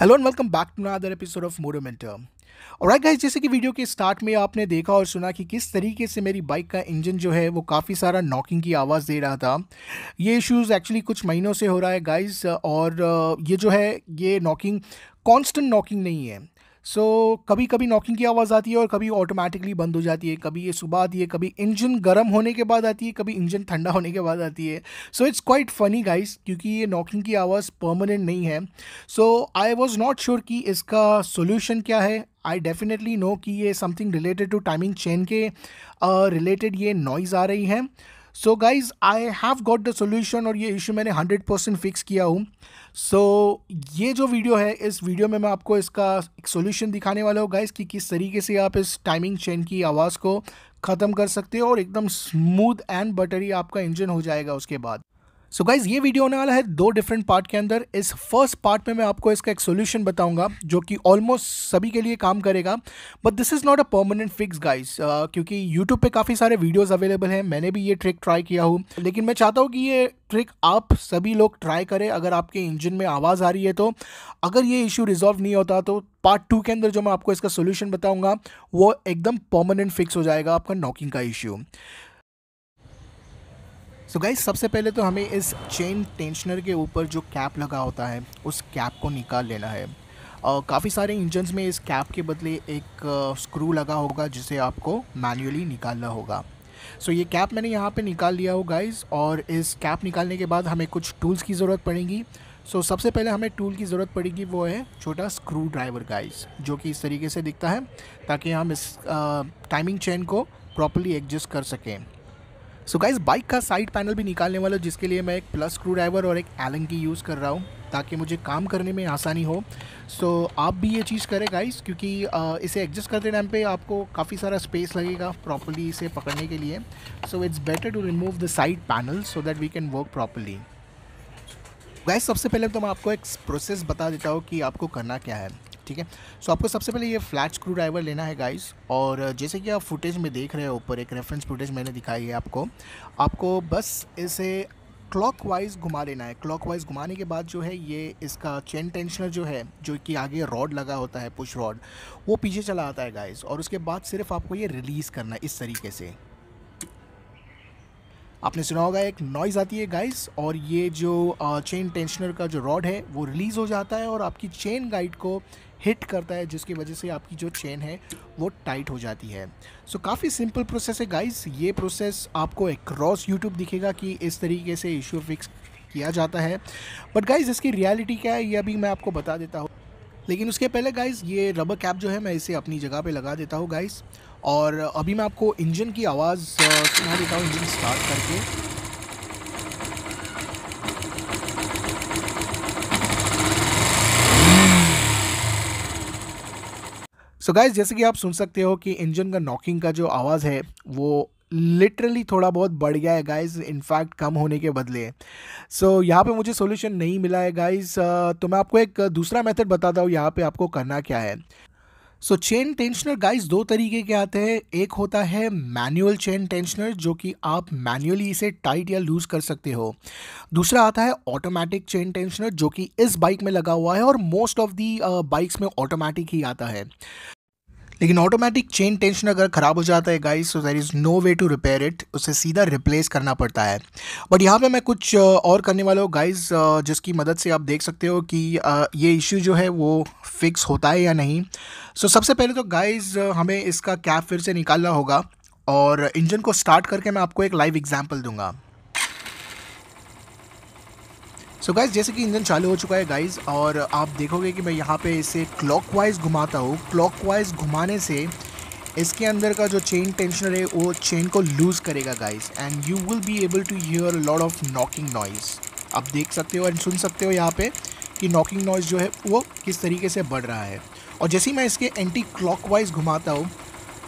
hello and welcome back to other episode of मोडोमेंटम और right guys जैसे कि वीडियो के स्टार्ट में आपने देखा और सुना कि किस तरीके से मेरी बाइक का इंजन जो है वो काफ़ी सारा नॉकिंग की आवाज़ दे रहा था ये इश्यूज़ एक्चुअली कुछ महीनों से हो रहा है गाइस और uh, ये जो है ये नॉकिंग कांस्टेंट नॉकिंग नहीं है सो so, कभी कभी नॉकिंग की आवाज़ आती है और कभी ऑटोमेटिकली बंद हो जाती है कभी ये सुबह आती है कभी इंजन गर्म होने के बाद आती है कभी इंजन ठंडा होने के बाद आती है so it's quite funny guys क्योंकि ये नॉकिंग की आवाज़ परमानेंट नहीं है so I was not sure कि इसका सोल्यूशन क्या है आई डेफिनेटली नो कि ये something related to timing chain के रिलेटेड uh, ये नॉइज़ आ रही है so guys I have got the solution और ये इशू मैंने हंड्रेड परसेंट फिक्स किया हूँ सो so, ये जो वीडियो है इस वीडियो में मैं आपको इसका एक सोल्यूशन दिखाने वाला हूँ गाइज कि किस तरीके से आप इस टाइमिंग चेन की आवाज़ को ख़त्म कर सकते हो और एकदम स्मूथ एंड बटरी आपका इंजन हो जाएगा उसके बाद सो so गाइज ये वीडियो होने वाला है दो डिफरेंट पार्ट के अंदर इस फर्स्ट पार्ट में मैं आपको इसका एक सोल्यूशन बताऊंगा जो कि ऑलमोस्ट सभी के लिए काम करेगा but this is not a permanent fix guys क्योंकि यूट्यूब पे काफ़ी सारे वीडियोस अवेलेबल हैं मैंने भी ये ट्रिक ट्राई किया हूँ लेकिन मैं चाहता हूँ कि ये ट्रिक आप सभी लोग ट्राई करें अगर आपके इंजन में आवाज़ आ रही है तो अगर ये इशू रिजॉल्व नहीं होता तो पार्ट टू के अंदर जो मैं आपको इसका सोल्यूशन बताऊँगा वो एकदम परमानेंट फिक्स हो जाएगा आपका नॉकिंग का इशू सो गाइज़ सबसे पहले तो हमें इस चेन टेंशनर के ऊपर जो कैप लगा होता है उस कैप को निकाल लेना है और काफ़ी सारे इंजन्स में इस कैप के बदले एक स्क्रू लगा होगा जिसे आपको मैन्युअली निकालना होगा सो so, ये कैप मैंने यहाँ पे निकाल लिया हो गाइज़ और इस कैप निकालने के बाद हमें कुछ टूल्स की ज़रूरत पड़ेगी सो so, सबसे पहले हमें टूल की ज़रूरत पड़ेगी वो है छोटा स्क्रू ड्राइवर गाइज़ जो कि इस तरीके से दिखता है ताकि हम इस आ, टाइमिंग चेन को प्रॉपरली एडजस्ट कर सकें सो गाइज बाइक का साइड पैनल भी निकालने वाला जिसके लिए मैं एक प्लस स्क्रू ड्राइवर और एक एलन की यूज़ कर रहा हूँ ताकि मुझे काम करने में आसानी हो सो so, आप भी ये चीज़ करें गाइज क्योंकि आ, इसे एडजस्ट करते टाइम पे आपको काफ़ी सारा स्पेस लगेगा प्रॉपरली इसे पकड़ने के लिए so it's better to remove the side panel so that we can work properly guys सबसे पहले तो मैं आपको एक प्रोसेस बता देता हूँ कि आपको करना क्या है ठीक है सो आपको सबसे पहले ये फ्लैट स्क्रू ड्राइवर लेना है गाइस और uh, जैसे कि आप फुटेज में देख रहे हो ऊपर एक रेफरेंस फुटेज मैंने दिखाई है आपको आपको बस इसे क्लॉकवाइज घुमा लेना है क्लॉकवाइज घुमाने के बाद जो है ये इसका चेन टेंशनर जो है जो कि आगे रॉड लगा होता है पुश रॉड वो पीछे चला आता है गाइस और उसके बाद सिर्फ आपको ये रिलीज़ करना है इस तरीके से आपने सुना होगा एक नॉइज़ आती है गाइस और ये जो चेन टेंशनर का जो रॉड है वो रिलीज़ हो जाता है और आपकी चेन गाइड को हिट करता है जिसकी वजह से आपकी जो चेन है वो टाइट हो जाती है सो so, काफ़ी सिंपल प्रोसेस है गाइस ये प्रोसेस आपको एक्रॉस यूट्यूब दिखेगा कि इस तरीके से इशू फिक्स किया जाता है बट गाइज इसकी रियलिटी क्या है ये अभी मैं आपको बता देता हूँ लेकिन उसके पहले गाइस ये रबर कैप जो है मैं इसे अपनी जगह पे लगा देता हूँ गाइस और अभी मैं आपको इंजन की आवाज़ uh, सुना देता हूँ इंजन स्टार्ट करके तो so गाइज जैसे कि आप सुन सकते हो कि इंजन का नॉकिंग का जो आवाज़ है वो लिटरली थोड़ा बहुत बढ़ गया है गाइस इनफैक्ट कम होने के बदले सो so, यहाँ पे मुझे सोल्यूशन नहीं मिला है गाइस uh, तो मैं आपको एक दूसरा मेथड बताता हूँ यहाँ पे आपको करना क्या है सो चेन टेंशनर गाइस दो तरीके के आते हैं एक होता है मैनुअल चेन टेंशनर जो कि आप मैनुअली इसे टाइट या लूज़ कर सकते हो दूसरा आता है ऑटोमेटिक चेन टेंशनर जो कि इस बाइक में लगा हुआ है और मोस्ट ऑफ दी बाइक्स में ऑटोमेटिक ही आता है लेकिन ऑटोमेटिक चेन टेंशन अगर ख़राब हो जाता है guys so there is no way to repair it उसे सीधा रिप्लेस करना पड़ता है बट यहाँ पे मैं कुछ और करने वाला हूँ गाइस जिसकी मदद से आप देख सकते हो कि ये इश्यू जो है वो फिक्स होता है या नहीं सो so, सबसे पहले तो गाइस हमें इसका कैप फिर से निकालना होगा और इंजन को स्टार्ट करके मैं आपको एक लाइव एग्जाम्पल दूंगा सो गाइज जैसे कि इंजन चालू हो चुका है गाइज और आप देखोगे कि मैं यहाँ पे इसे क्लॉकवाइज घुमाता हूँ क्लॉकवाइज घुमाने से इसके अंदर का जो चेन टेंशनर है वो चेन को लूज़ करेगा guys and you will be able to hear lord of knocking noise आप देख सकते हो एंड सुन सकते हो यहाँ पे कि नॉकिंग नॉइज़ जो है वो किस तरीके से बढ़ रहा है और जैसे ही मैं इसके एंटी क्लॉकवाइज घुमाता हूँ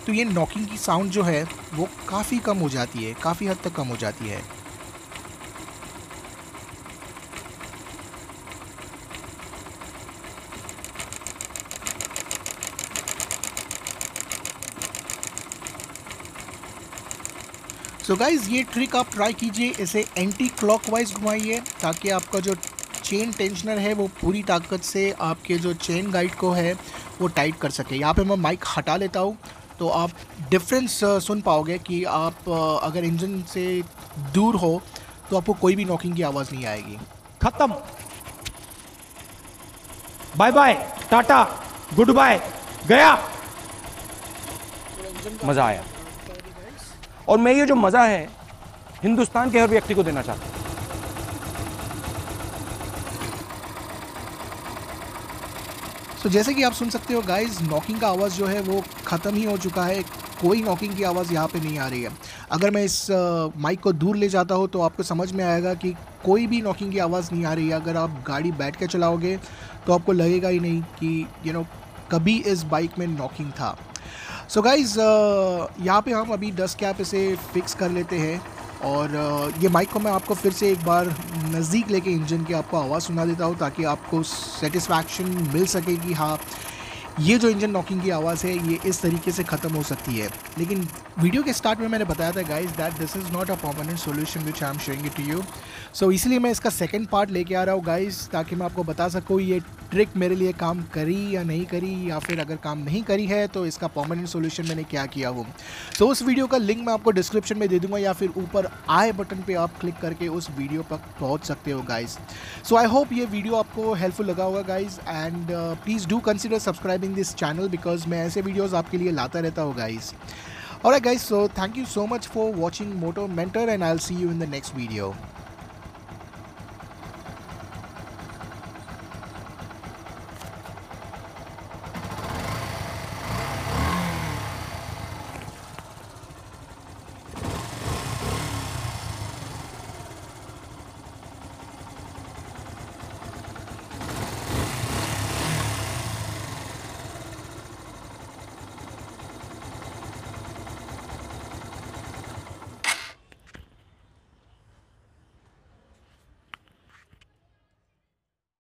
तो ये नॉकिंग की साउंड जो है वो काफ़ी कम हो जाती है काफ़ी हद तक कम हो जाती है सो so गाइज ये ट्रिक आप ट्राई कीजिए इसे एंटी क्लॉकवाइज घुमाइए ताकि आपका जो चेन टेंशनर है वो पूरी ताकत से आपके जो चेन गाइड को है वो टाइट कर सके यहाँ पे मैं माइक हटा लेता हूँ तो आप डिफरेंस uh, सुन पाओगे कि आप uh, अगर इंजन से दूर हो तो आपको कोई भी नॉकिंग की आवाज़ नहीं आएगी ख़त्म bye bye tata good bye गया मज़ा आया और मैं ये जो मज़ा है हिंदुस्तान के हर व्यक्ति को देना चाहता हूँ तो so, जैसे कि आप सुन सकते हो गाइस नॉकिंग का आवाज़ जो है वो ख़त्म ही हो चुका है कोई नॉकिंग की आवाज़ यहाँ पे नहीं आ रही है अगर मैं इस माइक को दूर ले जाता हूँ तो आपको समझ में आएगा कि कोई भी नॉकिंग की आवाज़ नहीं आ रही है अगर आप गाड़ी बैठ के चलाओगे तो आपको लगेगा ही नहीं कि यू you नो know, कभी इस बाइक में नॉकिंग था सो गाइज uh, यहाँ पे हम अभी डस्ट कैप इसे फिक्स कर लेते हैं और uh, ये माइक को मैं आपको फिर से एक बार नज़दीक लेके इंजन की आपको आवाज़ सुना देता हूँ ताकि आपको सेटिस्फैक्शन मिल सके कि हाँ ये जो इंजन नॉकिंग की आवाज़ है ये इस तरीके से ख़त्म हो सकती है लेकिन वीडियो के स्टार्ट में मैंने बताया था guys that this is not a permanent solution which I am showing it to you so इसलिए मैं इसका सेकेंड पार्ट लेके आ रहा हूँ गाइज ताकि मैं आपको बता सकूँ ये ट्रिक मेरे लिए काम करी या नहीं करी या फिर अगर काम नहीं करी है तो इसका परमानेंट सोल्यूशन मैंने क्या किया हो सो उस वीडियो का लिंक मैं आपको डिस्क्रिप्शन में दे दूंगा या फिर ऊपर आई बटन पर आप क्लिक करके उस वीडियो पर पहुँच सकते हो गाइज सो आई होप ये वीडियो आपको हेल्पफुल लगा होगा guys and please do consider subscribing in this channel because मैं ऐसे वीडियोज़ आपके लिए लाता रहता हूँ गाइज और guys so thank you so much for watching moto mentor and I'll see you in the next video